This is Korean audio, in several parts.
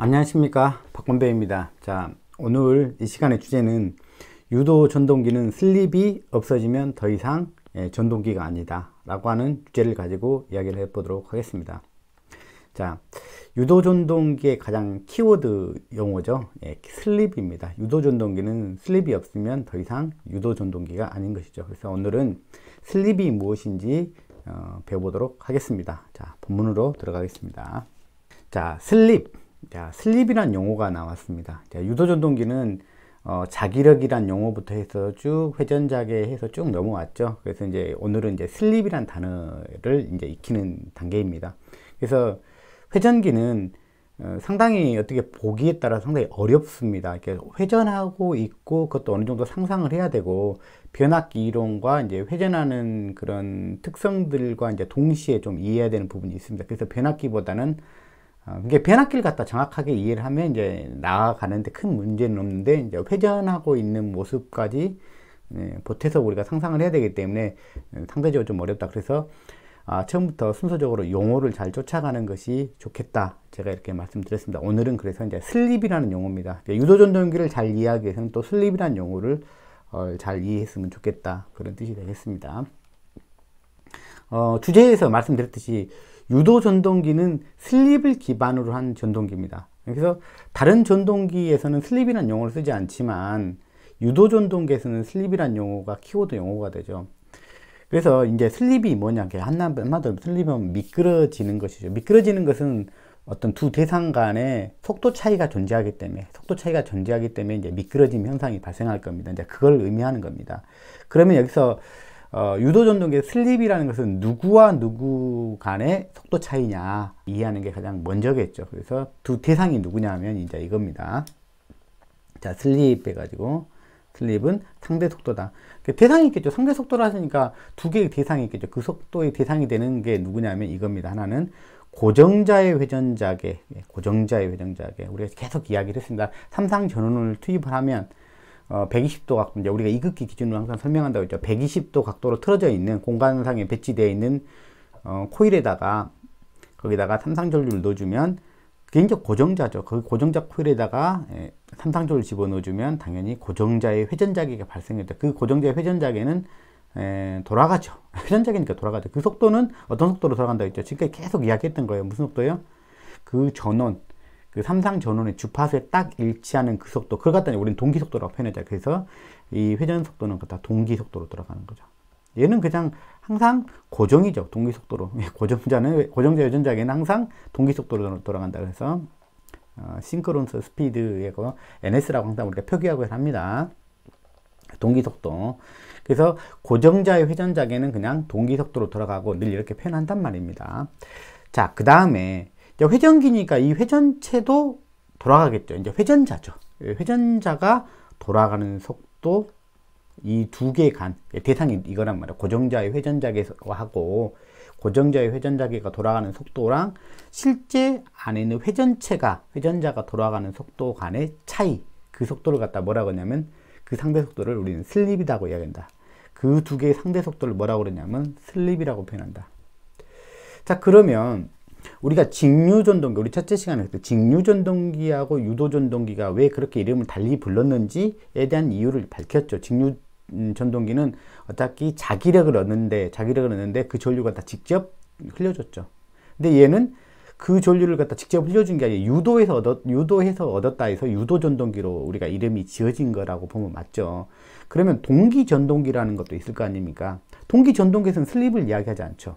안녕하십니까 박건배입니다 자 오늘 이 시간의 주제는 유도 전동기는 슬립이 없어지면 더 이상 예, 전동기가 아니다 라고 하는 주제를 가지고 이야기를 해보도록 하겠습니다 자 유도전동기의 가장 키워드 용어죠. 예, 슬립입니다. 유도전동기는 슬립이 없으면 더 이상 유도전동기가 아닌 것이죠. 그래서 오늘은 슬립이 무엇인지 어, 배워보도록 하겠습니다. 자, 본문으로 들어가겠습니다. 자, 슬립. 자, 슬립이란 용어가 나왔습니다. 자, 유도전동기는 어, 자기력이란 용어부터 해서 쭉 회전자계 해서 쭉 넘어왔죠. 그래서 이제 오늘은 이제 슬립이란 단어를 이제 익히는 단계입니다. 그래서 회전기는 어, 상당히 어떻게 보기에 따라 상당히 어렵습니다. 이렇게 회전하고 있고 그것도 어느 정도 상상을 해야 되고 변압기 이론과 이제 회전하는 그런 특성들과 이제 동시에 좀 이해해야 되는 부분이 있습니다. 그래서 변압기보다는 어, 이게 변압기를 갖다 정확하게 이해를 하면 이제 나아가는데 큰 문제는 없는데 이제 회전하고 있는 모습까지 네, 보태서 우리가 상상을 해야 되기 때문에 음, 상대적으로 좀 어렵다. 그래서 아, 처음부터 순서적으로 용어를 잘 쫓아가는 것이 좋겠다. 제가 이렇게 말씀드렸습니다. 오늘은 그래서 이제 슬립이라는 용어입니다. 유도전동기를 잘 이해하기 위해서는 또 슬립이라는 용어를 어, 잘 이해했으면 좋겠다. 그런 뜻이 되겠습니다. 어, 주제에서 말씀드렸듯이 유도전동기는 슬립을 기반으로 한 전동기입니다. 그래서 다른 전동기에서는 슬립이라는 용어를 쓰지 않지만 유도전동기에서는 슬립이라는 용어가 키워드 용어가 되죠. 그래서 이제 슬립이 뭐냐, 한마디로 슬립은 미끄러지는 것이죠. 미끄러지는 것은 어떤 두 대상 간의 속도 차이가 존재하기 때문에 속도 차이가 존재하기 때문에 이제 미끄러짐 현상이 발생할 겁니다. 이제 그걸 의미하는 겁니다. 그러면 여기서 어, 유도 전동계 슬립이라는 것은 누구와 누구 간의 속도 차이냐 이해하는 게 가장 먼저겠죠. 그래서 두 대상이 누구냐면 이제 이겁니다. 자 슬립 해가지고 슬립은 상대 속도다. 그러니까 대상이 있겠죠. 상대 속도라니까 두 개의 대상이 있겠죠. 그 속도의 대상이 되는 게 누구냐면 이겁니다. 하나는 고정자의 회전자계, 예, 고정자의 회전자계. 우리가 계속 이야기를 했습니다. 삼상 전원을 투입을 하면 120도 어, 각도, 이제 우리가 이극기 기준으로 항상 설명한다고 했죠. 120도 각도로 틀어져 있는 공간상에 배치되어 있는 어, 코일에다가 거기다가 삼상전류를 넣어주면 굉인히 고정자죠. 그 고정자 코일에다가 예, 삼상조를 집어넣어주면 당연히 고정자의 회전자기가 발생했다. 그 고정자의 회전자기는 에, 예, 돌아가죠. 회전자기니까 돌아가죠. 그 속도는 어떤 속도로 돌아간다 고 했죠. 지금까지 계속 이야기했던 거예요. 무슨 속도요? 그 전원, 그 삼상 전원의 주파수에 딱 일치하는 그 속도. 그걸 갖다 우리는 동기 속도라고 표현하자. 그래서 이 회전 속도는 다 동기 속도로 돌아가는 거죠. 얘는 그냥 항상 고정이죠. 동기속도로. 고정자는, 고정자 유전자에는 항상 동기속도로 돌아간다. 그래서, 어, 싱크론스 스피드의 그 NS라고 항상 우리가 표기하고 합니다. 동기속도. 그래서 고정자의 회전자에는 그냥 동기속도로 돌아가고 늘 이렇게 표현한단 말입니다. 자, 그 다음에 회전기니까 이 회전체도 돌아가겠죠. 이제 회전자죠. 예, 회전자가 돌아가는 속도 이두 개의 간 대상이 이거란 말이야 고정자의 회전자계하고 고정자의 회전자계가 돌아가는 속도랑 실제 안에 있는 회전체가 회전자가 돌아가는 속도 간의 차이 그 속도를 갖다 뭐라고 하냐면 그 상대 속도를 우리는 슬립이라고 이야기한다 그 두 개의 상대 속도를 뭐라고 그러냐면 슬립이라고 표현한다 자 그러면 우리가 직류전동기 우리 첫째 시간에 그때 직류전동기하고 유도전동기가 왜 그렇게 이름을 달리 불렀는지에 대한 이유를 밝혔죠 직류 전동기 음, 전동기는 어차피 자기력을 얻는데 자기력을 얻는데 그 전류가 다 직접 흘려줬죠. 근데 얘는 그 전류를 갖다 직접 흘려준 게 아니라 유도해서 얻었, 유도해서 얻었다 해서 유도 전동기로 우리가 이름이 지어진 거라고 보면 맞죠. 그러면 동기 전동기라는 것도 있을 거 아닙니까? 동기 전동기에서는 슬립을 이야기하지 않죠.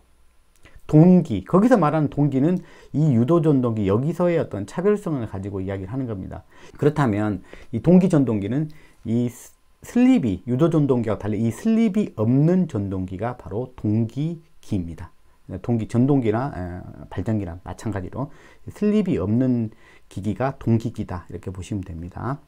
동기, 거기서 말하는 동기는 이 유도 전동기 여기서의 어떤 차별성을 가지고 이야기를 하는 겁니다. 그렇다면 이 동기 전동기는 이 슬립이 유도 전동기와 달리 이 슬립이 없는 전동기가 바로 동기기입니다. 동기 전동기나 발전기나 마찬가지로 슬립이 없는 기기가 동기기다 이렇게 보시면 됩니다.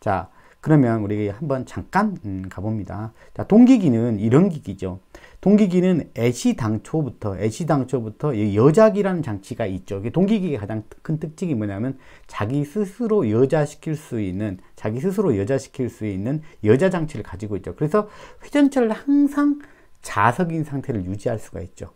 자, 그러면 우리 한번 잠깐 음, 가봅니다. 자, 동기기는 이런 기기죠. 동기기는 애시당초부터 애시당초부터 여작이라는 장치가 있죠. 동기기의 가장 큰 특징이 뭐냐면 자기 스스로 여자시킬 수 있는 자기 스스로 여자시킬 수 있는 여자 장치를 가지고 있죠. 그래서 회전체를 항상 자석인 상태를 유지할 수가 있죠.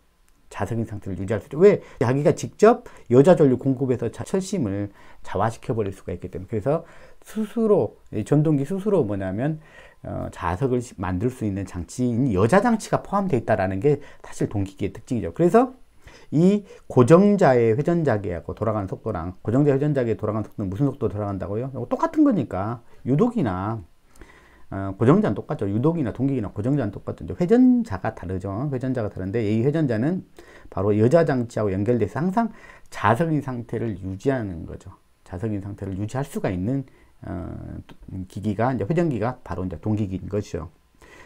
자석인 상태를 유지할 수 있죠. 왜? 자기가 직접 여자 전류 공급에서 철심을 자화시켜 버릴 수가 있기 때문에 그래서 스스로 전동기 스스로 뭐냐면 어, 자석을 만들 수 있는 장치인 여자 장치가 포함되어 있다라는 게 사실 동기기의 특징이죠. 그래서 이 고정자의 회전자기하고 돌아가는 속도랑 고정자 회전자기의 돌아가는 속도는 무슨 속도 로 돌아간다고요? 똑같은 거니까 유독이나 어, 고정자는 똑같죠. 유독이나 동기기나 고정자는 똑같죠. 회전자가 다르죠. 회전자가 다른데 이 회전자는 바로 여자 장치하고 연결돼서 항상 자석인 상태를 유지하는 거죠. 자석인 상태를 유지할 수가 있는 어, 기기가 이제 회전기가 바로 이제 동기기인 것이죠.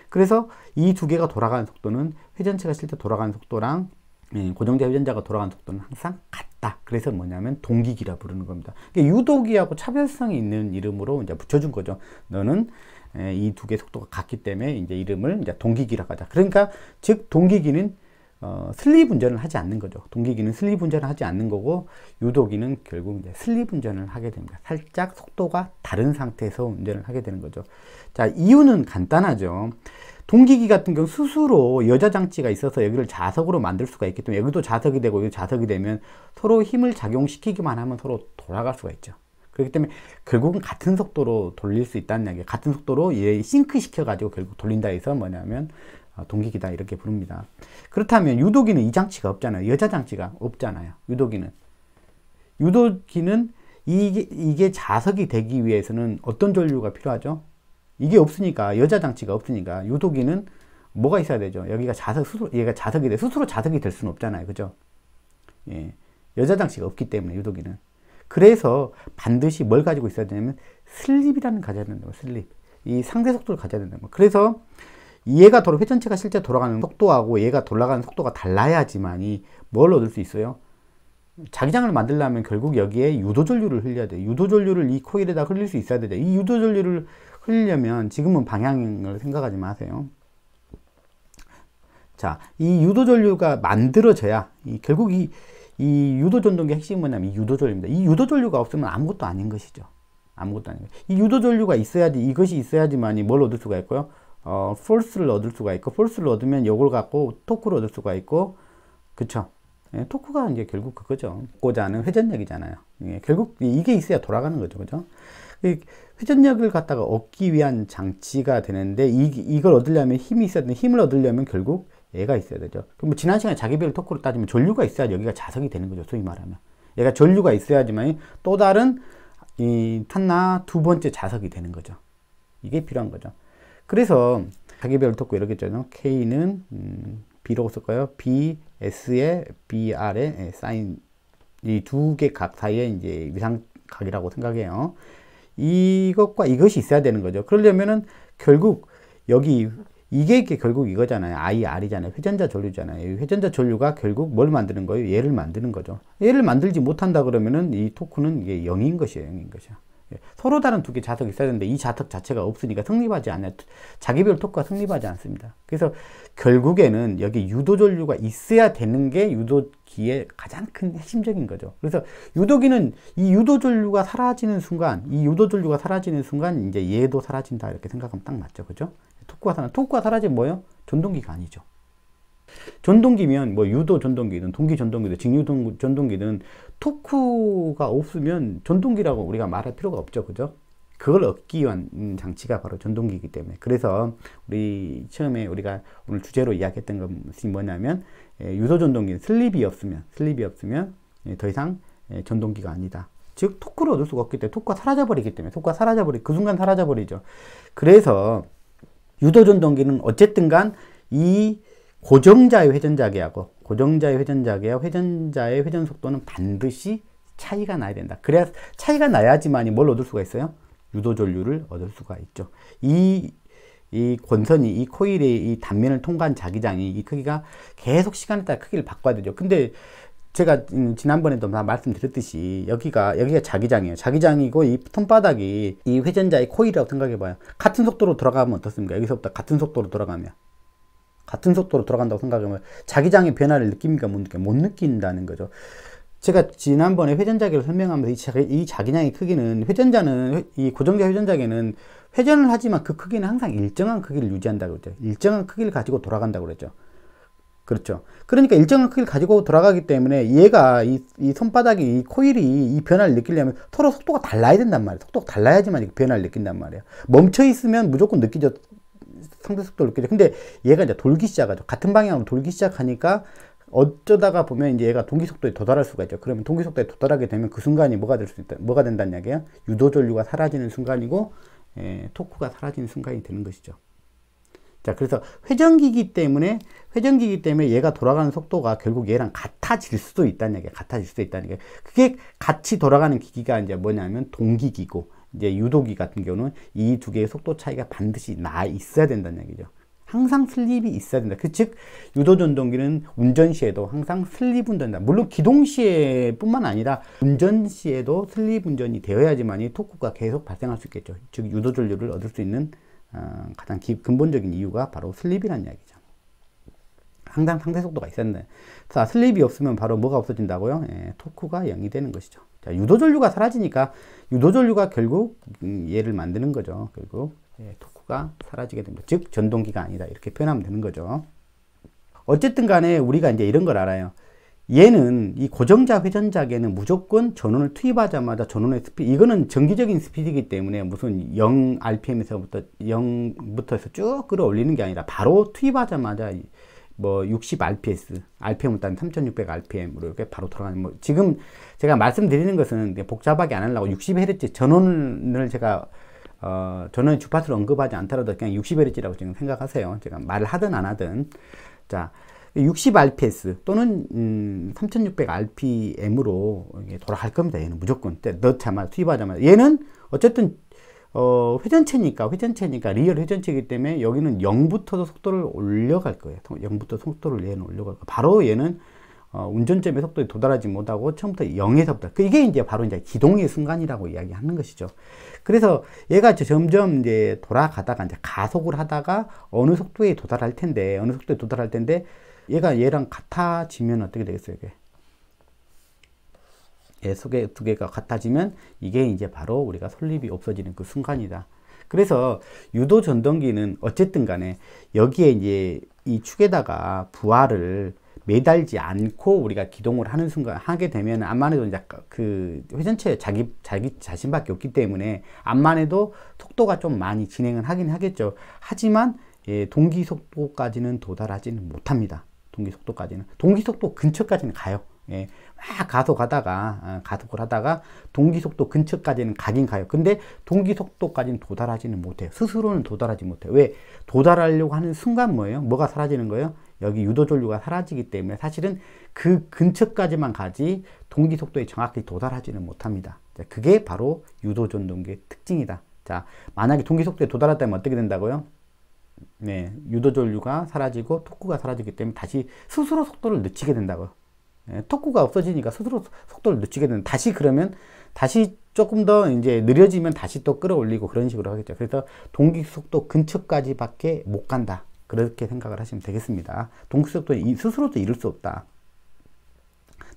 그래서 이 두 개가 돌아가는 속도는 회전체가 실제 돌아가는 속도랑 예, 고정제 회전자가 돌아가는 속도는 항상 같다. 그래서 뭐냐면 동기기라 부르는 겁니다. 유도기하고 차별성이 있는 이름으로 이제 붙여준 거죠. 너는 예, 이두 개 속도가 같기 때문에 이제 이름을 이제 동기기라고 하자. 그러니까 즉 동기기는 어, 슬립 운전을 하지 않는 거죠. 동기기는 슬립 운전을 하지 않는 거고 유도기는 결국 이제 슬립 운전을 하게 됩니다. 살짝 속도가 다른 상태에서 운전을 하게 되는 거죠. 자, 이유는 간단하죠. 동기기 같은 경우 스스로 여자 장치가 있어서 여기를 좌석으로 만들 수가 있기 때문에 여기도 좌석이 되고 여기 자석이 되면 서로 힘을 작용시키기만 하면 서로 돌아갈 수가 있죠. 그렇기 때문에 결국은 같은 속도로 돌릴 수 있다는 이야기 같은 속도로 싱크 시켜가지고 결국 돌린다 해서 뭐냐면 아, 동기기다 이렇게 부릅니다. 그렇다면 유도기는 이 장치가 없잖아요. 여자 장치가 없잖아요. 유도기는. 유도기는 이게, 이게 자석이 되기 위해서는 어떤 전류가 필요하죠? 이게 없으니까 여자 장치가 없으니까 유도기는 뭐가 있어야 되죠? 여기가 자석 스스로 얘가 자석이 돼 스스로 자석이 될 수는 없잖아요, 그죠? 예, 여자 장치가 없기 때문에 유도기는 그래서 반드시 뭘 가지고 있어야 되냐면 슬립이라는 가져야 된다, 슬립 이 상대 속도를 가져야 된다. 그래서 얘가 돌아 회전체가 실제 돌아가는 속도하고 얘가 돌아가는 속도가 달라야지만이 뭘 얻을 수 있어요? 자기장을 만들려면 결국 여기에 유도전류를 흘려야 돼. 요 유도전류를 이 코일에다 흘릴 수 있어야 돼. 이 유도전류를 흘리려면 지금은 방향을 생각하지 마세요. 자, 이 유도전류가 만들어져야 이 결국 이, 이 유도전동의 핵심이 뭐냐면 이 유도전류입니다. 이 유도전류가 없으면 아무것도 아닌 것이죠. 아무것도 아닌 거예요. 이 유도전류가 있어야지 이것이 있어야지만이 뭘 얻을 수가 있고요. 어, f a 를 얻을 수가 있고 폴스를 얻으면 요걸 갖고 토크를 얻을 수가 있고 그쵸 예, 토크가 이제 결국 그거죠 고자 하는 회전력이잖아요 예, 결국 이게 있어야 돌아가는 거죠 그죠 회전력을 갖다가 얻기 위한 장치가 되는데 이, 이걸 얻으려면 힘이 있어야 되는데 힘을 얻으려면 결국 얘가 있어야 되죠 그럼 뭐 지난 시간에 자기별 토크로 따지면 전류가 있어야 여기가 자석이 되는 거죠 소위 말하면 얘가 전류가 있어야지만 또 다른 이 탄나 두 번째 자석이 되는 거죠 이게 필요한 거죠 그래서 자기별을 듣고 이렇게 했잖아요. K는 음, B라고 쓸까요? B, S에 B, R에 예, 사인 이 두 개 각 사이에 이제 위상각이라고 생각해요. 이것과 이것이 있어야 되는 거죠. 그러려면은 결국 여기 이게 이게 결국 이거잖아요. I, R이잖아요. 회전자 전류잖아요. 회전자 전류가 결국 뭘 만드는 거예요? 얘를 만드는 거죠. 얘를 만들지 못한다 그러면은 이 토크는 이게 0인 것이에요. 0인 것이야. 예, 서로 다른 두 개 자석이 있어야 되는데 이 자석 자체가 없으니까 성립하지 않아요. 자기별 토크가 성립하지 않습니다. 그래서 결국에는 여기 유도 전류가 있어야 되는 게 유도기의 가장 큰 핵심적인 거죠. 그래서 유도기는 이 유도 전류가 사라지는 순간, 이 유도 전류가 사라지는 순간 이제 얘도 사라진다 이렇게 생각하면 딱 맞죠. 그죠? 토크가 사라 토크가 사라지면 뭐예요? 전동기가 아니죠. 전동기면 뭐 유도 전동기든 동기 전동기든 직류 전동기든 토크가 없으면 전동기라고 우리가 말할 필요가 없죠. 그죠? 그걸 얻기 위한 장치가 바로 전동기이기 때문에 그래서 우리 처음에 우리가 오늘 주제로 이야기했던 것이 뭐냐면 예, 유도 전동기 슬립이 없으면 슬립이 없으면 예, 더 이상 예, 전동기가 아니다 즉 토크를 얻을 수가 없기 때문에 토크가 사라져 버리기 때문에 토크가 사라져 버리 그 순간 사라져 버리죠 그래서 유도 전동기는 어쨌든 간이 고정자의 회전자계하고 고정자의 회전자계와 회전자의 회전 속도는 반드시 차이가 나야 된다. 그래야 차이가 나야지만이 뭘 얻을 수가 있어요? 유도 전류를 얻을 수가 있죠. 이, 이 권선이, 이 코일의 이 단면을 통과한 자기장이 이 크기가 계속 시간에 따라 크기를 바꿔야 되죠. 근데 제가 음, 지난번에도 말씀드렸듯이 여기가 여기가 자기장이에요. 자기장이고 이 손바닥이 이 회전자의 코일이라고 생각해봐요. 같은 속도로 돌아가면 어떻습니까? 여기서부터 같은 속도로 돌아가면 같은 속도로 돌아간다고 생각하면 자기장의 변화를 느낍니까? 못, 느껴? 못 느낀다는 거죠. 제가 지난번에 회전자기를 설명하면서 이, 이 자기장의 크기는 회전자는 이 고정자 회전자기는 회전을 하지만 그 크기는 항상 일정한 크기를 유지한다고 그랬죠. 일정한 크기를 가지고 돌아간다고 그랬죠. 그렇죠. 그러니까 일정한 크기를 가지고 돌아가기 때문에 얘가 이, 이 손바닥이 이 코일이 이 변화를 느끼려면 서로 속도가 달라야 된단 말이에요. 속도가 달라야지만 변화를 느낀단 말이에요. 멈춰 있으면 무조건 느끼죠. 상대 속도를 느껴져. 근데 얘가 이제 돌기 시작하죠. 같은 방향으로 돌기 시작하니까 어쩌다가 보면 이제 얘가 동기 속도에 도달할 수가 있죠. 그러면 동기 속도에 도달하게 되면 그 순간이 뭐가 될 수 있다. 뭐가 된다는 이야기야? 유도 전류가 사라지는 순간이고 에, 예, 토크가 사라지는 순간이 되는 것이죠. 자, 그래서 회전기기 때문에 회전기기 때문에 얘가 돌아가는 속도가 결국 얘랑 같아질 수도 있다는 얘기야. 같아질 수도 있다는 얘기야. 그게 같이 돌아가는 기기가 이제 뭐냐면 동기기고 이제 유도기 같은 경우는 이 두 개의 속도 차이가 반드시 나 있어야 된다는 얘기죠. 항상 슬립이 있어야 된다. 그 즉 유도 전동기는 운전 시에도 항상 슬립 운전이다. 물론 기동 시에뿐만 아니라 운전 시에도 슬립 운전이 되어야지만이 토크가 계속 발생할 수 있겠죠. 즉 유도 전류를 얻을 수 있는 어, 가장 기, 근본적인 이유가 바로 슬립이라는 이야기죠. 항상 상대 속도가 있었는데 자, 슬립이 없으면 바로 뭐가 없어진다고요? 예, 토크가 0이 되는 것이죠. 자, 유도전류가 사라지니까 유도전류가 결국 얘를 만드는 거죠. 결국 예, 토크가 사라지게 됩니다. 즉 전동기가 아니다 이렇게 표현하면 되는 거죠. 어쨌든 간에 우리가 이제 이런 걸 알아요. 얘는 이 고정자 회전작에는 무조건 전원을 투입하자마자 전원의 스피 이거는 정기적인 스피드이기 때문에 무슨 0 rpm에서부터 0부터 해서 쭉 끌어올리는 게 아니라 바로 투입하자마자 뭐60 RPS, RPM을 딴3600 RPM으로 이렇게 바로 돌아가는 뭐 지금 제가 말씀드리는 것은 복잡하게 안 하려고 60Hz 전원을 제가 어, 저는 주파수를 언급하지 않더라도 그냥 60Hz라고 지금 생각하세요. 제가 말을 하든 안 하든. 자, 60rps 또는 음, 3600rpm으로 돌아갈 겁니다. 얘는 무조건 네, 넣자마자 투입하자마자 얘는 어쨌든 어, 회전체니까 회전체니까 리얼 회전체이기 때문에 여기는 0부터도 속도를 올려갈 거예요. 0부터 속도를 얘는 올려갈 거예요. 바로 얘는 어, 운전점의 속도에 도달하지 못하고 처음부터 0에서부터 그 이게 이제 바로 이제 기동의 순간이라고 이야기하는 것이죠. 그래서 얘가 점점 이제 돌아가다가 이제 가속을 하다가 어느 속도에 도달할 텐데 어느 속도에 도달할 텐데 얘가 얘랑 같아지면 어떻게 되겠어요? 이게? 속에 두 개가 같아지면 이게 이제 바로 우리가 솔립이 없어지는 그 순간이다. 그래서 유도 전동기는 어쨌든 간에 여기에 이제 이 축에다가 부하를 매달지 않고 우리가 기동을 하는 순간 하게 되면 암만해도 이제 그 회전체 자기 자기 자신밖에 없기 때문에 암만해도 속도가 좀 많이 진행을 하긴 하겠죠. 하지만 예, 동기 속도까지는 도달하지는 못합니다. 동기 속도까지는 동기 속도 근처까지는 가요. 예, 막가서가다가 어, 가속을 하다가 동기속도 근처까지는 가긴 가요 근데 동기속도까지는 도달하지는 못해요 스스로는 도달하지 못해요 왜? 도달하려고 하는 순간 뭐예요? 뭐가 사라지는 거예요? 여기 유도전류가 사라지기 때문에 사실은 그 근처까지만 가지 동기속도에 정확히 도달하지는 못합니다 그게 바로 유도전동기의 특징이다 자 만약에 동기속도에 도달했다면 어떻게 된다고요? 네, 유도전류가 사라지고 토크가 사라지기 때문에 다시 스스로 속도를 늦추게 된다고요 토크가 예, 없어지니까 스스로 속도를 늦추게 되는 다시 그러면 다시 조금 더 이제 느려지면 다시 또 끌어올리고 그런 식으로 하겠죠. 그래서 동기속도 근처까지밖에 못 간다. 그렇게 생각을 하시면 되겠습니다. 동기속도 스스로도 이룰 수 없다.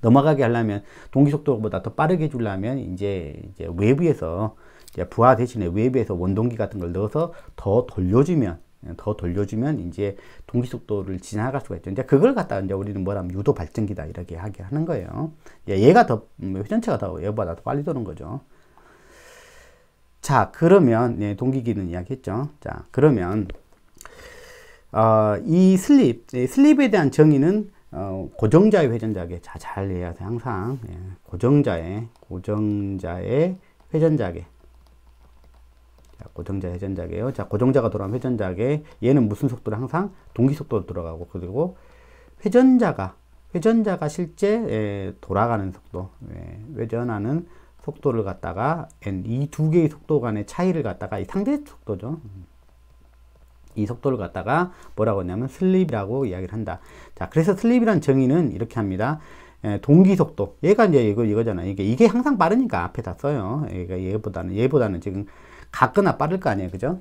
넘어가게 하려면 동기속도보다 더 빠르게 주려면 이제, 이제 외부에서 이제 부하 대신에 외부에서 원동기 같은 걸 넣어서 더 돌려주면 예, 더 돌려주면 이제 동기 속도를 지나갈 수가 있죠. 이제 그걸 갖다 이제 우리는 뭐라면 유도 발전기다 이렇게 하게 하는 거예요. 예, 얘가 더 회전체가 음, 더 얘보다 더 빨리 도는 거죠. 자 그러면 예, 동기 기능 이야기했죠. 자 그러면 어, 이 슬립 슬립에 대한 정의는 어, 고정자의 회전자에잘해하세 항상 예, 고정자의 고정자의 회전자에 고정자 회전작이에요 자, 고정자가 돌아가면 회전작에 얘는 무슨 속도로 항상 동기 속도로 돌아가고 그리고 회전자가 회전자가 실제 예, 돌아가는 속도, 예, 회전하는 속도를 갖다가 이 두 개의 속도 간의 차이를 갖다가 이 상대 속도죠. 이 속도를 갖다가 뭐라고 하냐면 슬립이라고 이야기를 한다. 자, 그래서 슬립이란 정의는 이렇게 합니다. 예, 동기 속도. 얘가 이제 이거 이거잖아. 이게 이게 항상 빠르니까 앞에 다 써요. 얘가 얘보다는 얘보다는 지금 같거나 빠를 거 아니에요. 그죠?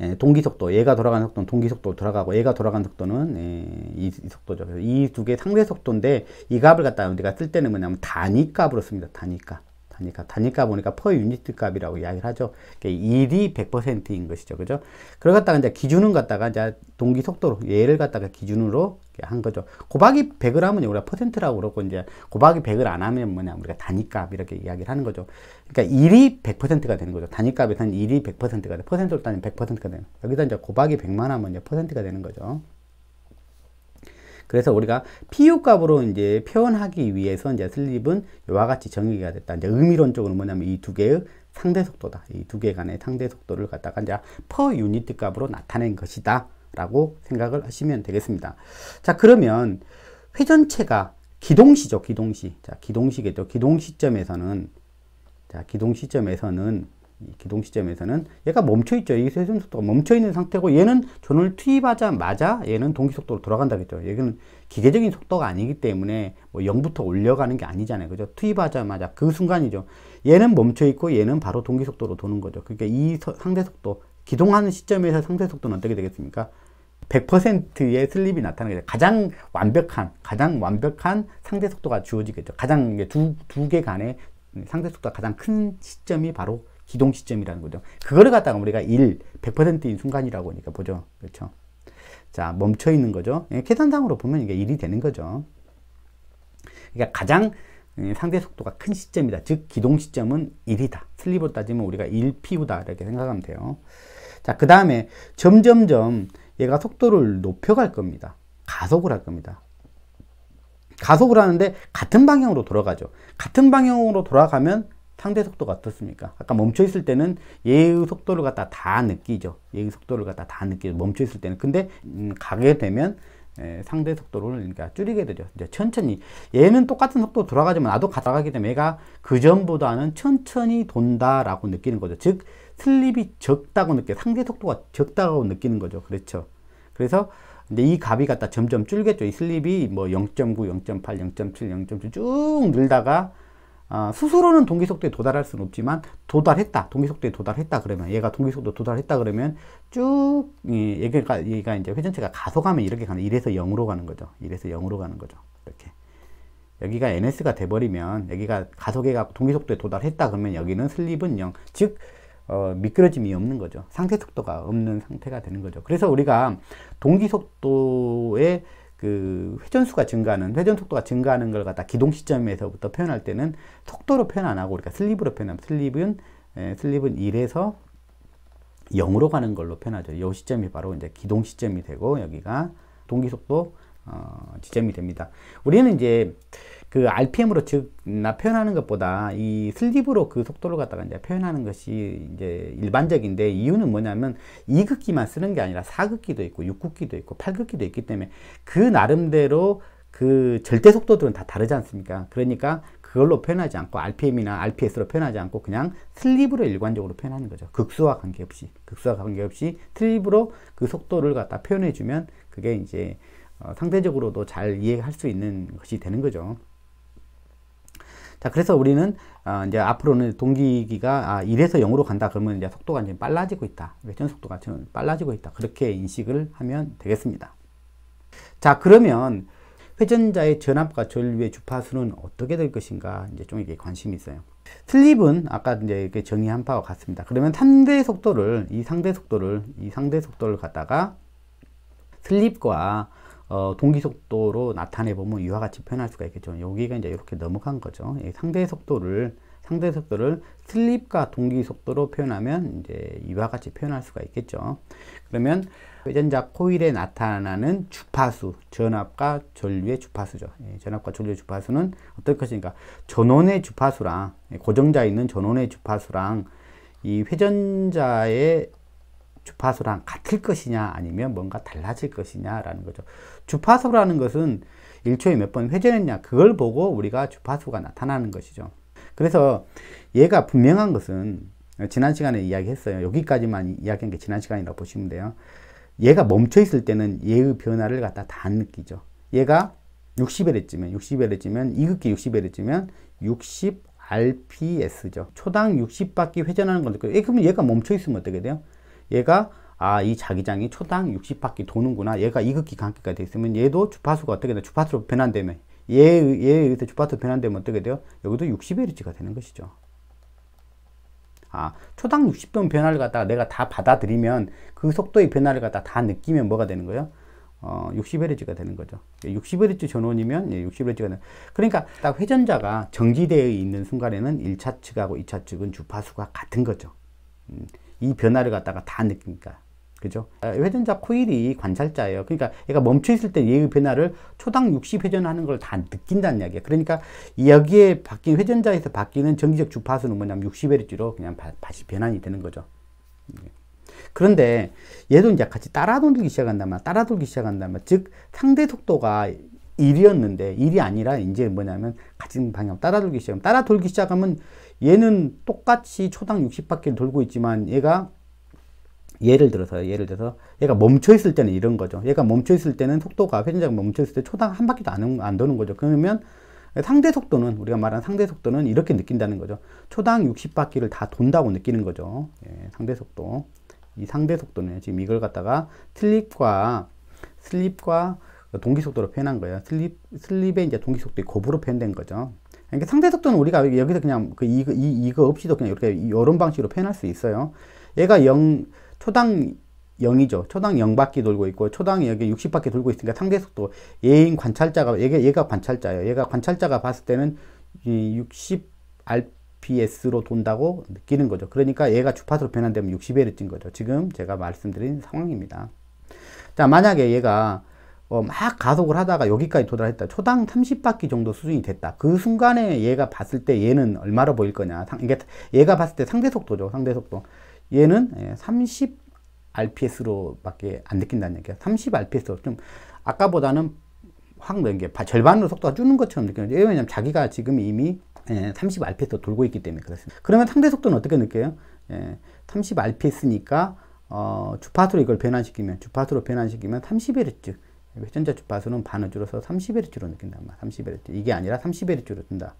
예, 동기속도, 얘가 돌아가는 속도는 동기속도로 돌아가고 얘가 돌아가는 속도는 예, 이, 이, 속도죠. 이 두 개 상쇄속도인데 이 값을 갖다 우리가 쓸 때는 뭐냐면 단위값으로 씁니다. 단위값. 단니까 단위가 보니까 퍼 유니트 값이라고 이야기를 하죠. 그러니까 일이 100%인 것이죠. 그죠? 그걸 갖다가 이제 기준은 갖다가 이제 동기 속도로, 얘를 갖다가 기준으로 한 거죠. 곱하기 100을 하면 우리가 퍼센트라고 그러고 이제 곱하기 100을 안 하면 뭐냐 우리가 단위값 이렇게 이야기를 하는 거죠. 그러니까 1이 100%가 되는 거죠. 단위값에서는 1이 100%가 돼. 퍼센트로 따지면 100%가 되는. 여기다 이제 곱하기 100만 하면 이제 퍼센트가 되는 거죠. 그래서 우리가 PU 값으로 이제 표현하기 위해서 이제 슬립은 이와 같이 정의가 됐다. 이제 의미론적으로 뭐냐면 이 두 개의 상대 속도다. 이 두 개 간의 상대 속도를 갖다가 이제 p 유니트 값으로 나타낸 것이다. 라고 생각을 하시면 되겠습니다. 자, 그러면 회전체가 기동시죠. 기동시. 자, 기동시겠죠. 기동 시점에서는 자, 기동 시점에서는 기동 시점에서는 얘가 멈춰 있죠. 이 회전 속도가 멈춰 있는 상태고 얘는 전원을 투입하자마자 얘는 동기 속도로 돌아간다겠죠. 얘는 기계적인 속도가 아니기 때문에 뭐 0부터 올려가는 게 아니잖아요. 그죠? 투입하자마자 그 순간이죠. 얘는 멈춰 있고 얘는 바로 동기 속도로 도는 거죠. 그러니까 이 서, 상대 속도 기동하는 시점에서 상대 속도는 어떻게 되겠습니까? 100%의 슬립이 나타나게 가장 완벽한 가장 완벽한 상대 속도가 주어지겠죠. 가장 두두 개 간의 상대 속도가 가장 큰 시점이 바로 기동 시점이라는 거죠. 그거를 갖다가 우리가 1, 100%인 순간이라고 하니까 보죠. 그렇죠? 자, 멈춰 있는 거죠. 예, 계산상으로 보면 이게 1이 되는 거죠. 그러니까 가장 예, 상대 속도가 큰 시점이다. 즉 기동 시점은 1이다. 슬립으로 따지면 우리가 1 p 우다 이렇게 생각하면 돼요. 자, 그 다음에 점점점 얘가 속도를 높여갈 겁니다. 가속을 할 겁니다. 가속을 하는데 같은 방향으로 돌아가죠. 같은 방향으로 돌아가면 상대 속도가 어떻습니까? 아까 멈춰 있을 때는 얘의 속도를 갖다 다 느끼죠. 얘의 속도를 갖다 다 느끼죠. 멈춰 있을 때는. 근데 음, 가게 되면 에, 예, 상대 속도를 그러니까 줄이게 되죠. 이제 천천히 얘는 똑같은 속도 로 돌아가지만 나도 가다가게 되면 얘가 그 전보다는 천천히 돈다라고 느끼는 거죠. 즉 슬립이 적다고 느껴 상대 속도가 적다고 느끼는 거죠. 그렇죠. 그래서 근데 이 값이 갖다 점점 줄겠죠. 이 슬립이 뭐 0.9, 0.8, 0.7, 0.7 쭉 늘다가 아, 스스로는 동기속도에 도달할 수는 없지만 도달했다 동기속도에 도달했다 그러면 얘가 동기속도 도달했다 그러면 쭉 얘가, 얘가 이제 회전체가 가속하면 이렇게 가는 이래서 0으로 가는 거죠 이래서 0으로 가는 거죠 이렇게 여기가 ns가 돼버리면 여기가 가속해가 동기속도에 도달했다 그러면 여기는 슬립은 0즉 어, 미끄러짐이 없는 거죠 상태 속도가 없는 상태가 되는 거죠 그래서 우리가 동기속도에 그 회전수가 증가하는 회전 속도가 증가하는 걸 갖다 기동 시점에서부터 표현할 때는 속도로 표현 안 하고 그러니까 슬립으로 표현하면 슬립은 에, 예, 슬립은 1에서 0으로 가는 걸로 표현하죠. 요 시점이 바로 이제 기동 시점이 되고 여기가 동기 속도 어, 지점이 됩니다. 우리는 이제 그 RPM으로 즉 나 표현하는 것보다 이 슬립으로 그 속도를 갖다가 이제 표현하는 것이 이제 일반적인데 이유는 뭐냐면 2극기만 쓰는 게 아니라 4극기도 있고 6극기도 있고 8극기도 있기 때문에 그 나름대로 그 절대 속도들은 다 다르지 않습니까? 그러니까 그걸로 표현하지 않고 RPM이나 RPS로 표현하지 않고 그냥 슬립으로 일관적으로 표현하는 거죠. 극수와 관계없이 극수와 관계없이 슬립으로 그 속도를 갖다 표현해 주면 그게 이제 어, 상대적으로도 잘 이해할 수 있는 것이 되는 거죠. 자, 그래서 우리는 어, 이제 앞으로는 동기기가 아, 1에서 0으로 간다 그러면 이제 속도가 이제 빨라지고 있다. 회전 속도가 좀 빨라지고 있다. 그렇게 인식을 하면 되겠습니다. 자, 그러면 회전자의 전압과 전류의 주파수는 어떻게 될 것인가 이제 좀 이게 관심이 있어요. 슬립은 아까 이제 정의한 바와 같습니다. 그러면 상대 속도를 이 상대 속도를 이 상대 속도를 갖다가 슬립과 어, 동기속도로 나타내보면 이와 같이 표현할 수가 있겠죠. 여기가 이제 이렇게 넘어간 거죠. 상대 속도를, 상대 속도를 슬립과 동기속도로 표현하면 이제 이와 같이 표현할 수가 있겠죠. 그러면 회전자 코일에 나타나는 주파수, 전압과 전류의 주파수죠. 전압과 전류의 주파수는 어떨 것인가? 전원의 주파수랑, 고정자 있는 전원의 주파수랑 이 회전자의 주파수랑 같을 것이냐 아니면 뭔가 달라질 것이냐라는 거죠. 주파수라는 것은 1초에 몇 번 회전했냐 그걸 보고 우리가 주파수가 나타나는 것이죠. 그래서 얘가 분명한 것은 지난 시간에 이야기했어요. 여기까지만 이야기한 게 지난 시간이라고 보시면 돼요. 얘가 멈춰 있을 때는 얘의 변화를 갖다 다 느끼죠. 얘가 60Hz면 60Hz면 이극기 60Hz면 60 RPS죠. 초당 60바퀴 회전하는 건데 예, 그러면 얘가 멈춰 있으면 어떻게 돼요? 얘가 아, 이 자기장이 초당 60바퀴 도는구나. 얘가 2급기 간기까지 있으면 얘도 주파수가 어떻게 돼? 주파수로 변환되면 얘, 에 의해서 주파수 로 변환되면 어떻게 돼요? 여기도 60Hz가 되는 것이죠. 아, 초당 6 0번 변화를 갖다가 내가 다 받아들이면 그 속도의 변화를 갖다가 다 느끼면 뭐가 되는 거예요? 어, 60Hz가 되는 거죠. 60Hz 전원이면 예, 60Hz가 되는. 그러니까 딱 회전자가 정지되어 있는 순간에는 1차 측하고 2차 측은 주파수가 같은 거죠. 음. 이 변화를 갖다가 다 느끼니까. 그죠? 아, 회전자 코일이 관찰자예요. 그러니까 얘가 멈춰있을 때 얘의 변화를 초당 60회전하는 걸 다 느낀다는 이야기예요. 그러니까 여기에 바뀐 회전자에서 바뀌는 정기적 주파수는 뭐냐면 60Hz로 그냥 바, 다시 변환이 되는 거죠. 예. 그런데 얘도 이제 같이 따라 돌기 시작한다면 따라 돌기 시작한다면 즉 상대 속도가 1이었는데 1이 아니라 이제 뭐냐면 같은 방향 따라 돌기 시작하면 따라 돌기 시작하면 얘는 똑같이 초당 60바퀴를 돌고 있지만 얘가 예를 들어서 예를 들어서 얘가 멈춰 있을 때는 이런 거죠. 얘가 멈춰 있을 때는 속도가 회전자가 멈춰 있을 때 초당 한 바퀴도 안, 안 도는 거죠. 그러면 상대 속도는 우리가 말한 상대 속도는 이렇게 느낀다는 거죠. 초당 60바퀴를 다 돈다고 느끼는 거죠. 예, 상대 속도. 이 상대 속도는 지금 이걸 갖다가 슬립과 슬립과 동기 속도로 표현한 거예요. 슬립 슬립의 이제 동기 속도의 곱으로 표현된 거죠. 그러니까 상대속도는 우리가 여기서 그냥 그 이거, 이, 이거 없이도 그냥 이렇게 이런 방식으로 표현할 수 있어요. 얘가 0, 초당 0이죠. 초당 0바퀴 돌고 있고 초당 여기 60바퀴 돌고 있으니까 상대속도 얘인 관찰자가 얘가, 얘가 관찰자예요. 얘가 관찰자가 봤을 때는 60 rps로 돈다고 느끼는 거죠. 그러니까 얘가 주파수로 변환되면 60Hz인 거죠. 지금 제가 말씀드린 상황입니다. 자 만약에 얘가 어, 막 가속을 하다가 여기까지 도달했다. 초당 30바퀴 정도 수준이 됐다. 그 순간에 얘가 봤을 때 얘는 얼마로 보일 거냐. 상, 이게 얘가 봤을 때 상대 속도죠. 상대 속도. 얘는 30 예, RPS로밖에 안 느낀다는 얘기야. 30 RPS로 좀 아까보다는 확 넘게 절반으로 속도가 줄는 것처럼 느껴요. 예, 왜냐면 자기가 지금 이미 30 예, RPS로 돌고 있기 때문에 그렇습니다. 그러면 상대 속도는 어떻게 느껴요? 30 RPS니까 어, 주파수로 이걸 변환시키면 주파수로 변환시키면 30Hz 회전자 주파수는 반을 줄어서 30Hz로 느낀단 말이야. 30Hz. 이게 아니라 30Hz로 뜬다.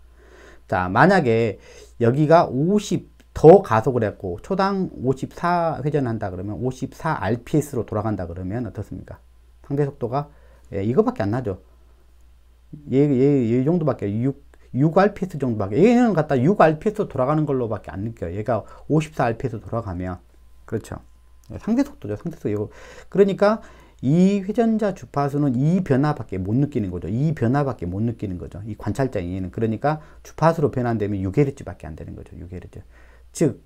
자, 만약에 여기가 50, 더 가속을 했고, 초당 54 회전한다 그러면 54 RPS로 돌아간다 그러면 어떻습니까? 상대 속도가, 예, 이거밖에 안 나죠. 얘, 얘, 이 정도밖에, 6, 6RPS 정도밖에. 얘는 갖다 6 RPS로 돌아가는 걸로밖에 안 느껴요. 얘가 54 RPS로 돌아가면. 그렇죠. 예, 상대 속도죠. 상대 속도. 그러니까 이 회전자 주파수는 이 변화밖에 못 느끼는 거죠. 이 변화밖에 못 느끼는 거죠. 이 관찰자 인에는 그러니까 주파수로 변환되면 6Hz밖에 안 되는 거죠. 6Hz. 즉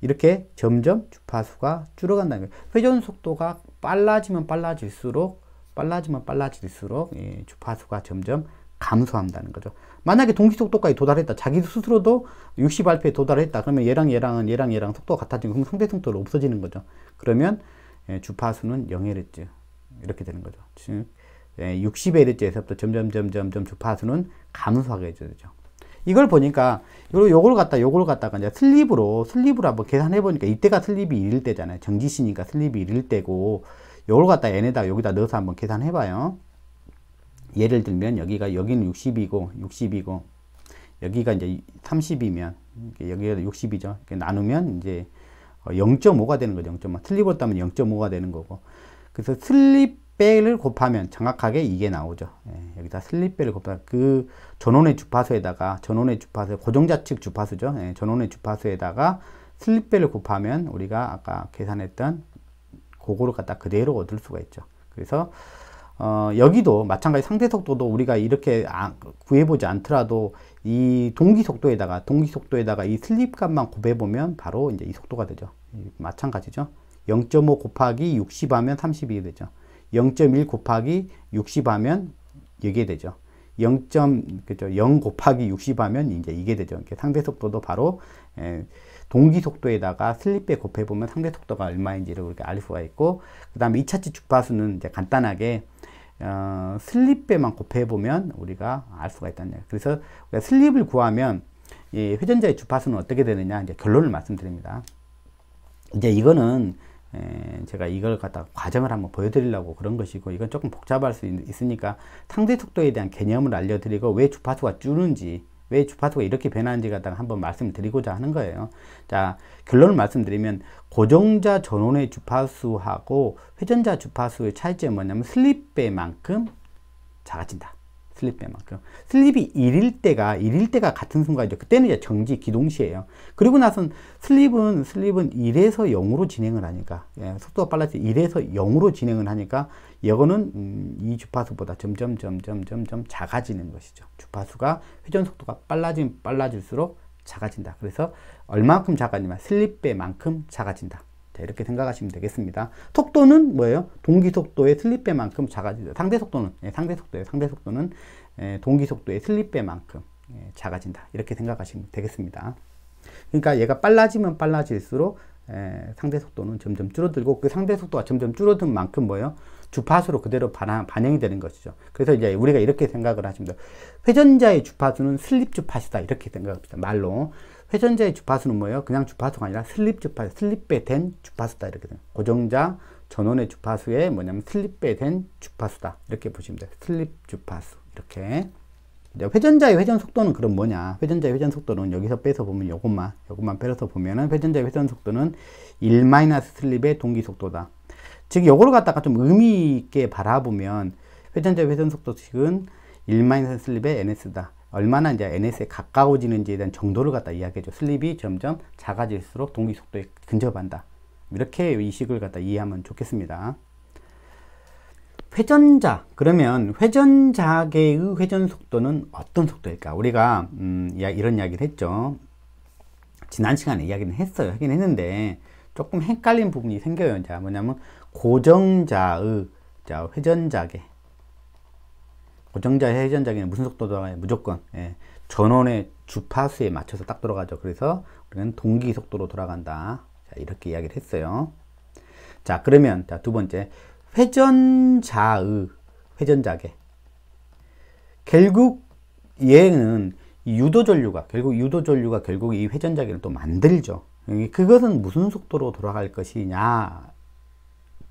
이렇게 점점 주파수가 줄어간다는 거예요. 회전 속도가 빨라지면 빨라질수록 빨라지면 빨라질수록 예, 주파수가 점점 감소한다는 거죠. 만약에 동시속도까지 도달했다. 자기 스스로도 60알프에 도달했다. 그러면 얘랑 얘랑은 얘랑 얘랑 속도가 같아지면 그럼 상대 속도로 없어지는 거죠. 그러면 예, 주파수는 0Hz, 이렇게 되는 거죠. 즉 60Hz에서부터 예, 점점 점점 점 주파수는 감소하게 되죠. 이걸 보니까 요걸, 요걸 갖다 요걸 갖다가 이제 슬립으로 슬립으로 한번 계산해 보니까 이때가 슬립이 1일 때잖아요. 정지시니까 슬립이 1일 때고 요걸 갖다 얘네다 여기다 넣어서 한번 계산해 봐요. 예를 들면 여기가 여기는 60이고 60이고 여기가 이제 30이면 여기가 60이죠. 나누면 이제 0.5가 어, 되는 거죠. 0.5. 슬립으로 따면 0.5가 되는 거고 그래서 슬립벨을 곱하면 정확하게 이게 나오죠. 예, 여기다 슬립벨을 곱하면 그 전원의 주파수에다가 전원의 주파수 고정자측 주파수죠. 예, 전원의 주파수에다가 슬립벨을 곱하면 우리가 아까 계산했던 고거를 갖다 그대로 얻을 수가 있죠. 그래서 어, 여기도 마찬가지 상대 속도도 우리가 이렇게 아, 구해보지 않더라도 이 동기 속도에다가 동기 속도에다가 이 슬립 값만 곱해보면 바로 이제 이 속도가 되죠. 마찬가지죠. 0.5 곱하기 60 하면 32가 되죠. 0.1 곱하기 60 하면 이게 되죠. 0. 그죠? 0 곱하기 60 하면 이제 이게 되죠. 이렇게 상대 속도도 바로 에, 예, 동기 속도에다가 슬립백 곱해 보면 상대 속도가 얼마인지를 이렇게 알 수가 있고 그다음에 이차치 주파수는 이제 간단하게 어, 슬립배만 곱해보면 우리가 알 수가 있다는 거예요. 그래서 슬립을 구하면 회전자의 주파수는 어떻게 되느냐 이제 결론을 말씀드립니다. 이제 이거는 제가 이걸 갖다 과정을 한번 보여드리려고 그런 것이고 이건 조금 복잡할 수 있, 으니까 상대 속도에 대한 개념을 알려드리고 왜 주파수가 줄는지 왜 주파수가 이렇게 변하는지 갖다가 한번 말씀드리고자 하는 거예요. 자 결론을 말씀드리면 고정자 전원의 주파수하고 회전자 주파수의 차이점이 뭐냐면 슬립배만큼 작아진다. 슬립 빼만큼. 슬립이 1일 때가, 1일 때가 같은 순간이죠. 그때는 이제 정지 기동시에요. 그리고 나선 슬립은, 슬립은 1에서 0으로 진행을 하니까, 예, 속도가 빨라서 1에서 0으로 진행을 하니까, 이거는, 음, 이 주파수보다 점점, 점점, 점점 작아지는 것이죠. 주파수가 회전 속도가 빨라진, 빨라질수록 작아진다. 그래서 얼만큼 작아지냐, 슬립 배만큼 작아진다. 이렇게 생각하시면 되겠습니다. 속도는 뭐예요? 동기 속도의 슬립배만큼 작아진다. 상대 속도는 예, 상대 속도예요. 상대 속도는 예, 동기 속도의 슬립배만큼 예, 작아진다. 이렇게 생각하시면 되겠습니다. 그러니까 얘가 빨라지면 빨라질수록 에, 예, 상대 속도는 점점 줄어들고 그 상대 속도가 점점 줄어든 만큼 뭐예요? 주파수로 그대로 반항, 반영이 되는 것이죠. 그래서 이제 우리가 이렇게 생각을 하십니다. 회전자의 주파수는 슬립 주파수다 이렇게 생각합니다. 말로 회전자의 주파수는 뭐예요? 그냥 주파수가 아니라 슬립 주파수, 슬립에 된 주파수다 이렇게 돼요. 고정자 전원의 주파수에 뭐냐면 슬립에 된 주파수다 이렇게 보시면 돼요. 슬립 주파수 이렇게. 회전자의 회전 속도는 그럼 뭐냐? 회전자의 회전 속도는 여기서 빼서 보면 요것만 요것만 빼서 보면은 회전자의 회전 속도는 1 마이너스 슬립의 동기 속도다. 즉요걸를 갖다가 좀 의미 있게 바라보면 회전자의 회전 속도식은 1 마이너스 슬립의 ns다. 얼마나 이제 NS에 가까워지는지에 대한 정도를 갖다 이야기해줘. 슬립이 점점 작아질수록 동기 속도에 근접한다. 이렇게 이식을 갖다 이해하면 좋겠습니다. 회전자 그러면 회전자계의 회전 속도는 어떤 속도일까? 우리가 음, 야 이런 이야기를 했죠. 지난 시간에 이야기는 했어요. 하긴 했는데 조금 헷갈린 부분이 생겨요. 자, 뭐냐면 고정자의 자, 회전자계 고정자 회전자기는 무슨 속도 돌아가요? 무조건 예, 전원의 주파수에 맞춰서 딱 돌아가죠. 그래서 우리는 동기 속도로 돌아간다. 자, 이렇게 이야기를 했어요. 자, 그러면 자, 두 번째 회전자의 회전자계 결국 얘는 유도전류가 결국 유도전류가 결국 이회전자계를또 만들죠. 예, 그것은 무슨 속도로 돌아갈 것이냐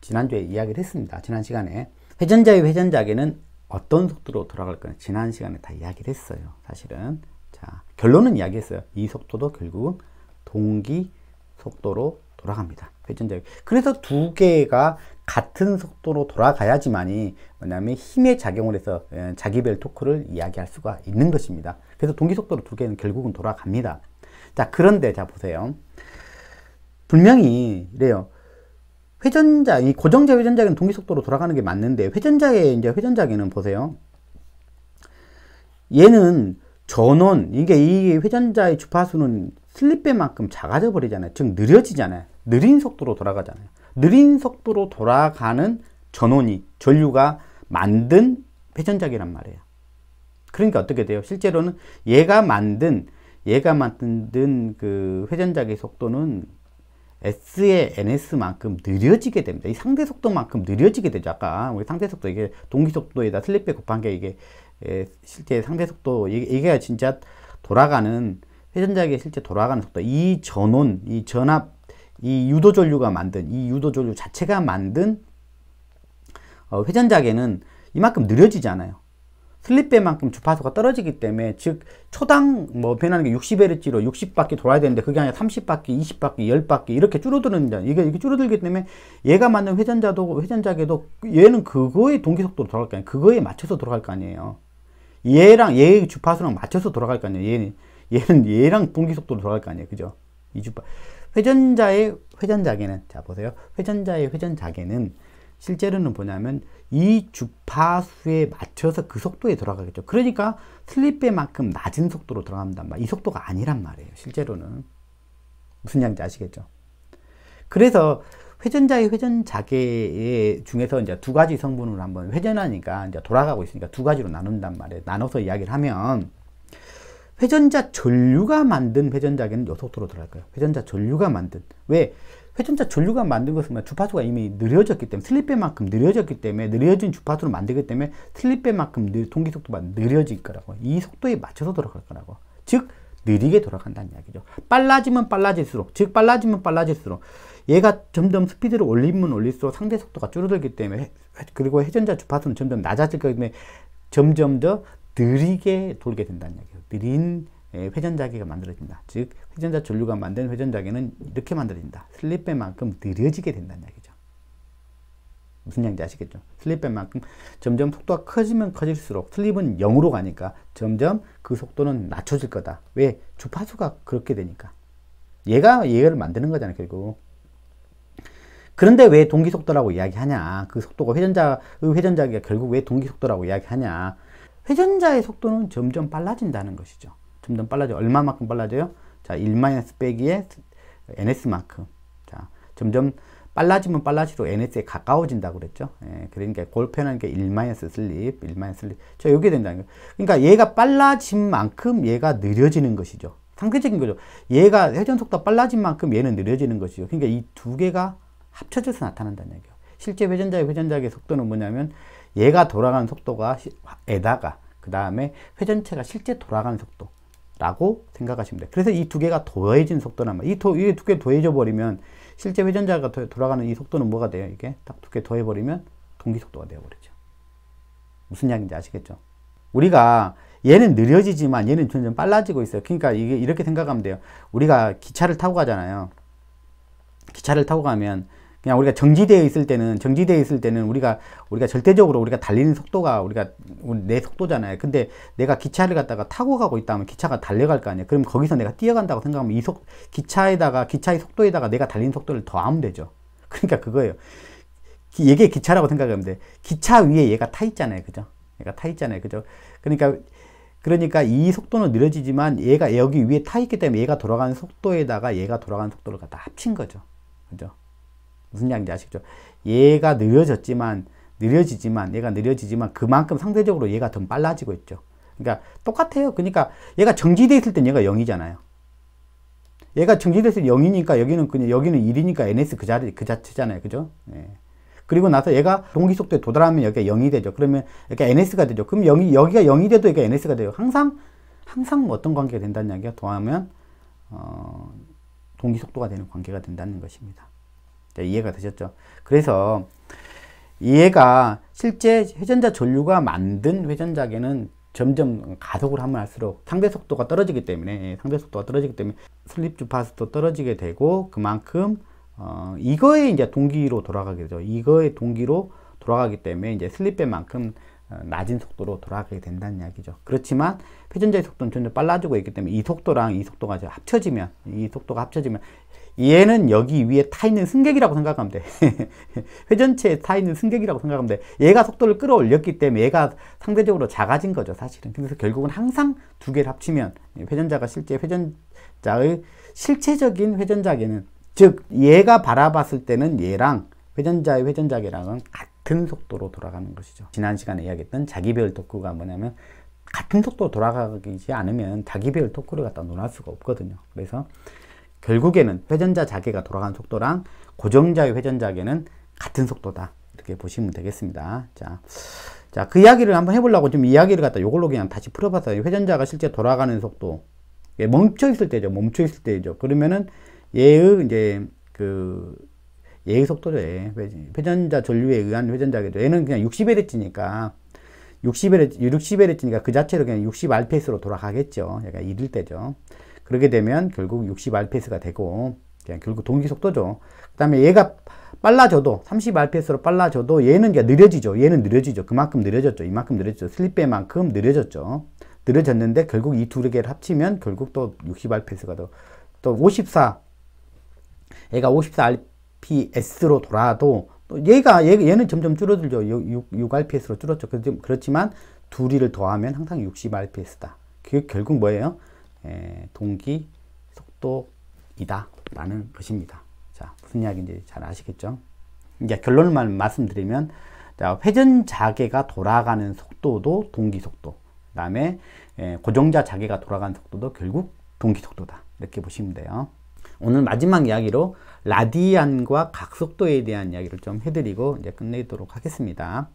지난주에 이야기를 했습니다. 지난 시간에 회전자의 회전자계는 어떤 속도로 돌아갈 거냐 지난 시간에 다 이야기를 했어요 사실은 자 결론은 이야기했어요 이 속도도 결국은 동기 속도로 돌아갑니다 회전자 그래서 두 개가 같은 속도로 돌아가야지만이 뭐냐면 힘의 작용을 해서 예, 자기별 토크를 이야기할 수가 있는 것입니다 그래서 동기 속도로 두 개는 결국은 돌아갑니다 자 그런데 자 보세요 분명히 이래요 회전자, 이 고정자 회전자는 동기속도로 돌아가는 게 맞는데, 회전자의, 이제 회전자에는 보세요. 얘는 전원, 이게 이 회전자의 주파수는 슬립배만큼 작아져 버리잖아요. 즉, 느려지잖아요. 느린 속도로 돌아가잖아요. 느린 속도로 돌아가는 전원이, 전류가 만든 회전자기란 말이에요. 그러니까 어떻게 돼요? 실제로는 얘가 만든, 얘가 만든 그 회전자기 속도는 S의 NS만큼 느려지게 됩니다. 이 상대 속도만큼 느려지게 되죠. 아까 우리 상대 속도 이게 동기 속도에다 슬립백 곱한 게 이게 실제 상대 속도 이게 진짜 돌아가는 회전자의 실제 돌아가는 속도 이 전원, 이 전압, 이 유도 전류가 만든 이 유도 전류 자체가 만든 어, 회전자계는 이만큼 느려지잖아요. 슬립배만큼 주파수가 떨어지기 때문에 즉 초당 뭐 변하는 게 60Hz로 60바퀴 돌아야 되는데 그게 아니라 30바퀴, 20바퀴, 10바퀴 이렇게 줄어드는 이게 이렇게 줄어들기 때문에 얘가 맞는 회전자도 회전자계도 얘는 그거의 동기 속도로 돌아갈 거 아니에요. 그거에 맞춰서 돌아갈 거 아니에요. 얘랑 얘의 주파수랑 맞춰서 돌아갈 거 아니에요. 얘는 얘는 얘랑 동기 속도로 돌아갈 거 아니에요. 그죠? 이 주파 회전자의 회전자계는 자 보세요. 회전자의 회전자계는 실제로는 뭐냐면 이 주파수에 맞춰서 그 속도에 돌아가겠죠. 그러니까 슬립배만큼 낮은 속도로 돌아간단 말이 에요이 속도가 아니란 말이에요. 실제로는. 무슨 양인지 아시겠죠? 그래서 회전자의 회전자계 중에서 이제 두 가지 성분으로 한번 회전하니까 이제 돌아가고 있으니까 두 가지로 나눈단 말이에요. 나눠서 이야기를 하면 회전자 전류가 만든 회전자계는 요 속도로 돌아갈 거예요. 회전자 전류가 만든 왜 회전자 전류관 만든 것은 주파수가 이미 느려졌기 때문에 슬립배만큼 느려졌기 때문에 느려진 주파수를 만들기 때문에 슬립배만큼 느, 통기속도가 느려질 거라고 이 속도에 맞춰서 돌아갈 거라고 즉 느리게 돌아간다는 이야기죠 빨라지면 빨라질수록 즉 빨라지면 빨라질수록 얘가 점점 스피드를 올리면 올릴수록 상대 속도가 줄어들기 때문에 그리고 회전자 주파수는 점점 낮아질 거기 때문에 점점 더 느리게 돌게 된다는 이야기예요 느린 예, 회전자기가 만들어진다. 즉 회전자 전류가 만든 회전자기는 이렇게 만들어진다. 슬립배만큼 느려지게 된다는 이야기죠. 무슨 얘기인지 아시겠죠? 슬립배만큼 점점 속도가 커지면 커질수록 슬립은 0으로 가니까 점점 그 속도는 낮춰질 거다. 왜? 주파수가 그렇게 되니까. 얘가 얘를 만드는 거잖아요. 결국. 그런데 왜 동기속도라고 이야기하냐. 그 속도가 회전자, 그 회전자기가 결국 왜 동기속도라고 이야기하냐. 회전자의 속도는 점점 빨라진다는 것이죠. 그만 빨라져요. 얼마만큼 빨라져요? 자, 1 빼기에 ns만큼. 자, 점점 빨라지면 빨라지로 ns에 가까워진다고 그랬죠. 예, 그러니까 골편은 게1 슬립, 1 슬립. 저 여기 된다는 거. 그러니까 얘가 빨라진 만큼 얘가 느려지는 것이죠. 상대적인 거죠. 얘가 회전 속도 빨라진 만큼 얘는 느려지는 것이죠. 그러니까 이 두 개가 합쳐져서 나타난다는 얘기예요. 실제 회전자의 회전자의 속도는 뭐냐면 얘가 돌아가는 속도가 에다가 그 다음에 회전체가 실제 돌아가는 속도 라고 생각하시면 돼요. 그래서 이 두 개가 더해진 속도란 말이에요. 이두 개 더해져 버리면 실제 회전자가 돌아가는 이 속도는 뭐가 돼요? 이게 딱 두 개 더해버리면 동기속도가 되어버리죠. 무슨 이야기인지 아시겠죠? 우리가 얘는 느려지지만 얘는 점점 빨라지고 있어요. 그러니까 이게 이렇게 생각하면 돼요. 우리가 기차를 타고 가잖아요. 기차를 타고 가면 그냥 우리가 정지되어 있을 때는 정지되어 있을 때는 우리가 우리가 절대적으로 우리가 달리는 속도가 우리가 내 속도잖아요. 근데 내가 기차를 갖다가 타고 가고 있다면 기차가 달려갈 거아니에요 그럼 거기서 내가 뛰어간다고 생각하면 이 속 기차에다가 기차의 속도에다가 내가 달리는 속도를 더하면 되죠. 그러니까 그거예요. 얘게 기차라고 생각하면 돼. 기차 위에 얘가 타 있잖아요. 그죠? 얘가 타 있잖아요. 그죠? 그러니까 그러니까 이 속도는 느려지지만 얘가 여기 위에 타 있기 때문에 얘가 돌아가는 속도에다가 얘가 돌아가는 속도를 갖다 합친 거죠. 그죠? 무슨 이야기인지 아시죠? 얘가 느려졌지만 느려지지만 얘가 느려지지만 그만큼 상대적으로 얘가 더 빨라지고 있죠. 그러니까 똑같아요. 그러니까 얘가 정지돼 있을 땐 얘가 0이잖아요. 얘가 정지됐을 때 0이니까 여기는 그냥 여기는 1이니까 ns 그 자리 그 자체잖아요. 그죠? 예. 그리고 나서 얘가 동기 속도에 도달하면 여기가 0이 되죠. 그러면 여기가 ns가 되죠. 그럼 0이 여기가 0이 돼도 여기 ns가 돼요. 항상 항상 뭐 어떤 관계가 된다는 이야기가 더하면 어 동기 속도가 되는 관계가 된다는 것입니다. 네, 이해가 되셨죠? 그래서 얘가 실제 회전자 전류가 만든 회전자계는 점점 가속을 하면 할수록 상대 속도가 떨어지기 때문에 예, 상대 속도가 떨어지기 때문에 슬립 주파수도 떨어지게 되고 그만큼 어, 이거에 이제 동기로 돌아가게 되죠. 이거의 동기로 돌아가기 때문에 이제 슬립배만큼 어, 낮은 속도로 돌아가게 된다는 이야기죠. 그렇지만 회전자의 속도는 점점 빨라지고 있기 때문에 이 속도랑 이 속도가 합쳐지면 이 속도가 합쳐지면 얘는 여기 위에 타 있는 승객이라고 생각하면 돼. 회전체에 타 있는 승객이라고 생각하면 돼. 얘가 속도를 끌어올렸기 때문에 얘가 상대적으로 작아진 거죠, 사실은. 그래서 결국은 항상 두 개를 합치면 회전자가 실제 회전자의 실체적인 회전자계는 즉 얘가 바라봤을 때는 얘랑 회전자의 회전자계랑은 같은 속도로 돌아가는 것이죠. 지난 시간에 이야기했던 자기배열 토크가 뭐냐면 같은 속도로 돌아가지 않으면 자기배열 토크를 갖다 논할 수가 없거든요. 그래서 결국에는 회전자 자개가 돌아가는 속도랑 고정자의 회전자개는 같은 속도다. 이렇게 보시면 되겠습니다. 자. 자, 그 이야기를 한번 해보려고 좀 이야기를 갖다 요걸로 그냥 다시 풀어봤어요. 회전자가 실제 돌아가는 속도. 멈춰있을 때죠. 멈춰있을 때죠. 그러면은 얘의 이제 그 얘의 속도죠. 얘. 회전자 전류에 의한 회전자겠죠. 얘는 그냥 60Hz니까 60Hz, 60Hz니까 그 자체로 그냥 60rps로 돌아가겠죠. 약간 이럴 때죠. 그렇게 되면 결국 60rps가 되고 그냥 결국 동기속도죠 그 다음에 얘가 빨라져도 30rps로 빨라져도 얘는 느려지죠 얘는 느려지죠 그만큼 느려졌죠 이만큼 느려졌죠 슬립배만큼 느려졌죠 느려졌는데 결국 이 두 개를 합치면 결국 또 60rps가 더 또54 얘가 54rps로 돌아도 또 얘가 얘, 는 점점 줄어들죠 6, 6rps로 줄었죠 그렇지만 둘이를 더하면 항상 60rps다 그게 결국 뭐예요 동기 속도이다 라는 것입니다 자 무슨 이야기인지 잘 아시겠죠 이제 결론만 말씀드리면 자, 회전 자개가 돌아가는 속도도 동기 속도 그 다음에 고정자 자개가 돌아가는 속도도 결국 동기 속도다 이렇게 보시면 돼요 오늘 마지막 이야기로 라디안과 각속도에 대한 이야기를 좀 해드리고 이제 끝내도록 하겠습니다.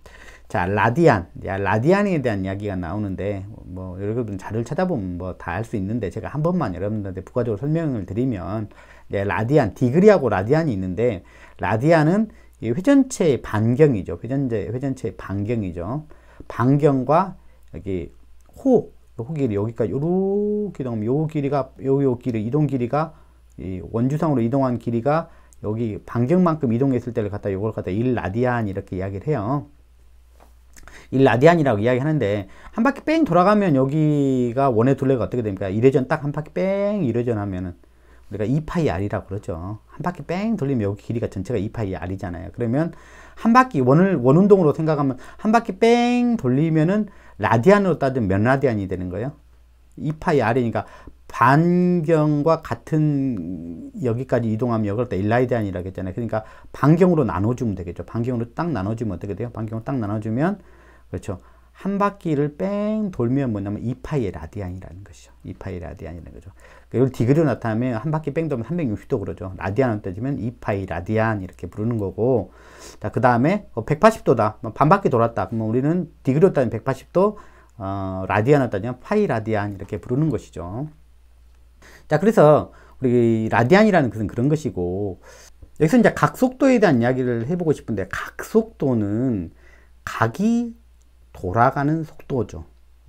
자, 라디안. 라디안에 대한 이야기가 나오는데, 뭐, 여러분 자료를 찾아보면 뭐 다 알 수 있는데, 제가 한 번만 여러분들한테 부가적으로 설명을 드리면, 네, 라디안, 디그리하고 라디안이 있는데, 라디안은 이 회전체의 반경이죠. 회전체, 회전체의 반경이죠. 반경과 여기 호, 호 길이 여기까지, 요렇게 되면 요 길이가, 요, 요 길이, 이동 길이가 이 원주상으로 이동한 길이가 여기 반경만큼 이동했을 때를 갖다 요걸 갖다 1라디안 이렇게 이야기를 해요. 1라디안이라고 이야기하는데 한 바퀴 뺑 돌아가면 여기가 원의 둘레가 어떻게 됩니까? 이회전딱 한 바퀴 뺑이회전 하면은 우리가 2파이R이라고 그러죠. 한 바퀴 뺑 돌리면 여기 길이가 전체가 2파이R이잖아요. 그러면 한 바퀴 원을 원운동으로 생각하면 한 바퀴 뺑 돌리면은 라디안으로 따지면 몇 라디안이 되는 거예요? 2파이R이니까 반경과 같은 여기까지 이동하면 여를때 일라이디안이라고 했잖아요. 그러니까 반경으로 나눠주면 되겠죠. 반경으로 딱 나눠주면 어떻게 돼요? 반경으로 딱 나눠주면 그렇죠. 한 바퀴를 뺑 돌면 뭐냐면 2파이의 라디안이라는 것이죠. 2파이 라디안이라는 거죠. 그러니까 이걸 디그리로 나타내면 한 바퀴 뺑 돌면 360도 그러죠. 라디안을 따지면 2파이 라디안 이렇게 부르는 거고 자, 그 다음에 180도다. 어, 뭐 반 바퀴 돌았다. 그러면 우리는 디그리로 따지면 180도 어, 라디안을 따지면 파이 라디안 이렇게 부르는 것이죠. 자, 그래서 우리 라디안이라는 것은 그런 것이고, 여기서 이제 각속도에 대한 이야기를 해보고 싶은데, 각속도는 각이 돌아가는 속도죠.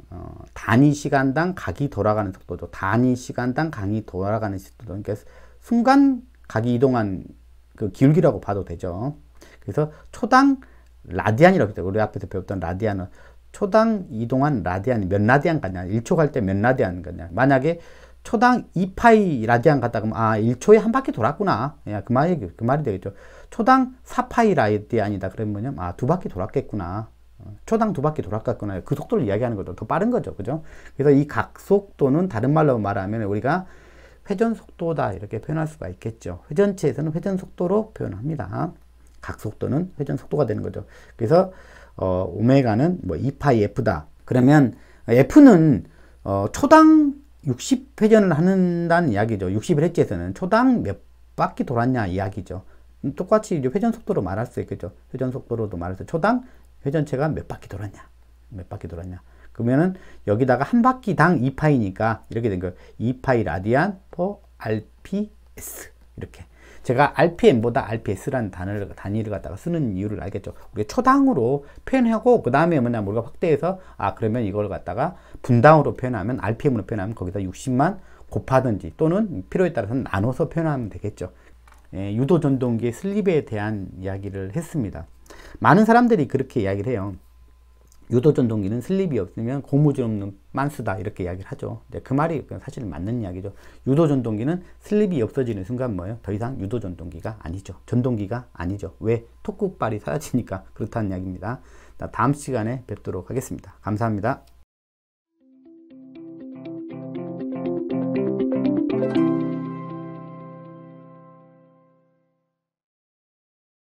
어, 단위 시간당 각이 돌아가는 속도죠. 단위 시간당 각이 돌아가는 속도죠. 그러니까 순간 각이 이동한 그 기울기라고 봐도 되죠. 그래서 초당 라디안이라고 했죠. 우리 앞에서 배웠던 라디안은 초당 이동한 라디안이 몇 라디안 가냐, 1초 갈 때 몇 라디안 가냐. 만약에 초당 2파이 라디안 갔다 그러면 아 1초에 한 바퀴 돌았구나 야, 예, 그 말이 그 말이 되겠죠 초당 4파이 라디안이다 그러면 뭐냐 아두 바퀴 돌았겠구나 어, 초당 두 바퀴 돌았겠구나 그 속도를 이야기하는 것도 더 빠른 거죠 그죠 그래서 이 각속도는 다른 말로 말하면 우리가 회전 속도다 이렇게 표현할 수가 있겠죠 회전체에서는 회전 속도로 표현합니다 각속도는 회전 속도가 되는 거죠 그래서 어, 오메가는 뭐 2파이 f다 그러면 f는 어, 초당 60회전을 한다는 이야기죠. 60일 해지에서는 초당 몇 바퀴 돌았냐 이야기죠. 똑같이 회전 속도로 말할 수 있겠죠. 회전 속도로도 말해서 초당 회전체가 몇 바퀴 돌았냐. 몇 바퀴 돌았냐. 그러면은 여기다가 한 바퀴당 2파이니까 이렇게 된 거예요. 2파이 라디안 포 rps 이렇게 제가 RPM보다 RPS라는 단어를, 단위를 갖다가 쓰는 이유를 알겠죠. 우리 초당으로 표현하고, 그 다음에 뭐냐, 우리가 확대해서, 아, 그러면 이걸 갖다가 분당으로 표현하면, RPM으로 표현하면 거기다 60만 곱하든지, 또는 필요에 따라서 나눠서 표현하면 되겠죠. 예, 유도 전동기의 슬립에 대한 이야기를 했습니다. 많은 사람들이 그렇게 이야기를 해요. 유도 전동기는 슬립이 없으면 고무줄 없는 만수다 이렇게 이야기를 하죠. 근그 네, 말이 사실 맞는 이야기죠. 유도 전동기는 슬립이 없어지는 순간 뭐예요? 더 이상 유도 전동기가 아니죠. 전동기가 아니죠. 왜? 톡국발이 사라지니까 그렇다는 이야기입니다. 다음 시간에 뵙도록 하겠습니다. 감사합니다.